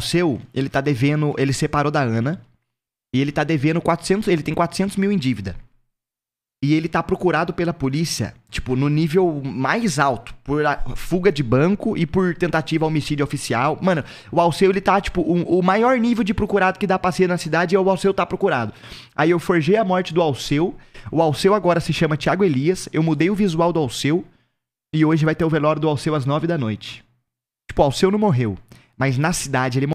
o seu, ele tá devendo, ele separou da Ana e ele tá devendo 400, ele tem 400 mil em dívida. E ele tá procurado pela polícia, tipo, no nível mais alto, por fuga de banco e por tentativa homicídio oficial. Mano, o Alceu, ele tá, tipo, um, o maior nível de procurado que dá pra ser na cidade é o Alceu tá procurado. Aí eu forjei a morte do Alceu, o Alceu agora se chama Tiago Elias, eu mudei o visual do Alceu e hoje vai ter o velório do Alceu às 9 da noite. Tipo, o Alceu não morreu, mas na cidade ele morreu.